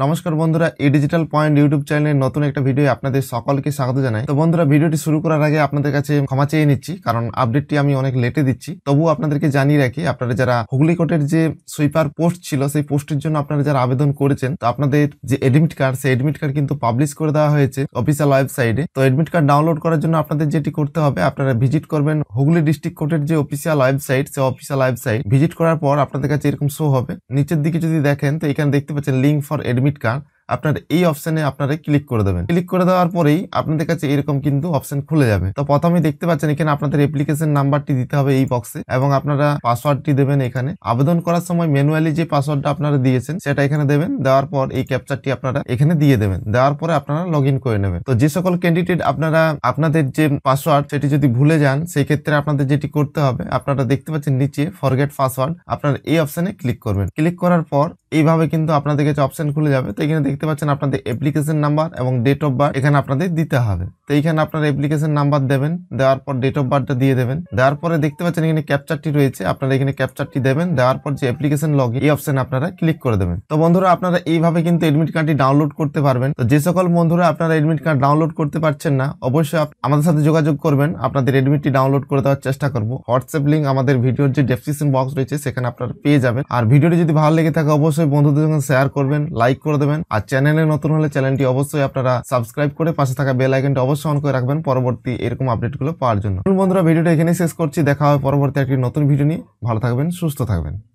নমস্কার বন্ধুরা এ digital point YouTube চ্যানেলের নতুন একটা ভিডিও আপনাদের সকলকে স্বাগত জানাই তো বন্ধুরা ভিডিওটি শুরু করার আগে আপনাদের কাছে ক্ষমা চেয়ে নিচ্ছি কারণ আপডেটটি আমি অনেক লেটে দিচ্ছি তবুও আপনাদেরকে জানিয়ে রাখি আপনারা যারা হুগলি কোর্টের যে সুইপার পোস্ট ছিল সেই পোস্টের জন্য আপনারা যারা আবেদন করেছেন তো আপনাদের যে এডমিট কার্ড সেই এডমিট কার্ড কিন্তু পাবলিশ করে দেওয়া হয়েছে অফিসিয়াল ওয়েবসাইটে তো এডমিট কার্ড ডাউনলোড করার জন্য আপনাদের যেটি করতে হবে আপনারা ভিজিট করবেন হুগলি ডিস্ট্রিক্ট কোর্টের যে অফিসিয়াল ওয়েবসাইট সে অফিসিয়াল ওয়েবসাইট ভিজিট করার পর আপনাদের কাছে এরকম শো হবে নিচের দিকে যদি দেখেন তো এখানে দেখতে পাচ্ছেন link for admit admit card আপনার এই অপশানে আপনারা ক্লিক করে দেবেন ক্লিক করে দেওয়ার পরেই আপনাদের কাছে এরকম কিন্তু অপশান খুলে যাবে তো প্রথমে দেখতে পাচ্ছেন এখানে আপনাদের অ্যাপ্লিকেশন নাম্বারটি দিতে হবে এই বক্সে এবং আপনারা পাসওয়ার্ডটি দেবেন এখানে আবেদন করার সময় ম্যানুয়ালি যে পাসওয়ার্ডটা আপনারা দিয়েছেন সেটা এখানে দেবেন দেওয়ার পর এই ক্যাপচারটি আপনারা এখানে দিয়ে দেবেন দেওয়ার পরে আপনারা লগ করে নেবেন তো যে সকল ক্যান্ডিডেট আপনারা আপনাদের যে পাসওয়ার্ড সেটি যদি ভুলে যান সেই ক্ষেত্রে আপনাদের যেটি করতে হবে আপনারা দেখতে পাচ্ছেন নিচে ফরগেট পাসওয়ার্ড আপনারা এই অপশানে ক্লিক করবেন ক্লিক করার পর এইভাবে কিন্তু আপনাদের কাছে অপশন খুলে যাবে তো এখানে দেখতে দেখতে পাচ্ছেন আপনাদের অ্যাপ্লিকেশন নাম্বার এবং ডেট অফ বার্থ এখানে আপনাদের দিতে হবে এইখানে আপনার অ্যাপ্লিকেশন নাম্বার দেবেন দেওয়ার পর ডেট অফ বার্থটা দিয়ে দেবেন দেওয়ার পরে দেখতে পাচ্ছেন এখানে ক্যাপচারটি রয়েছে আপনারা এখানে ক্যাপচারটি দেবেন দেওয়ার পর যে অ্যাপ্লিকেশন লগ এই অপশন আপনারা ক্লিক করে দেবেন তো বন্ধুরা আপনারা এইভাবে কিন্তু এডমিট কার্ডটি ডাউনলোড করতে পারবেন তো যে সকল বন্ধুরা আপনারা এডমিট কার্ড ডাউনলোড করতে পারছেন না অবশ্যই আমাদের সাথে যোগাযোগ করবেন আপনাদের এডমিটটি ডাউনলোড করে দেওয়ার চেষ্টা করবো হোয়াটসঅ্যাপ লিঙ্ক আমাদের ভিডিওর যে ডেসক্রিপশন বক্স রয়েছে সেখানে আপনারা পেয়ে যাবেন আর ভিডিওটি যদি ভালো লেগে থাকে অবশ্যই বন্ধুদের সঙ্গে শেয়ার করবেন লাইক করে দেবেন আর চ্যানেলে নতুন হলে চ্যানেলটি অবশ্যই আপনারা সাবস্ক্রাইব করে পাশে থাকা বেল আইকনটি অবশ্যই অবশ্যই অন করে রাখবেন পরবর্তী এরকম আপডেটগুলো পাওয়ার জন্য বন্ধুরা ভিডিওটা এখানে শেষ করছি দেখা হবে পরবর্তী একটি নতুন ভিডিও নিয়ে ভালো থাকবেন সুস্থ থাকবেন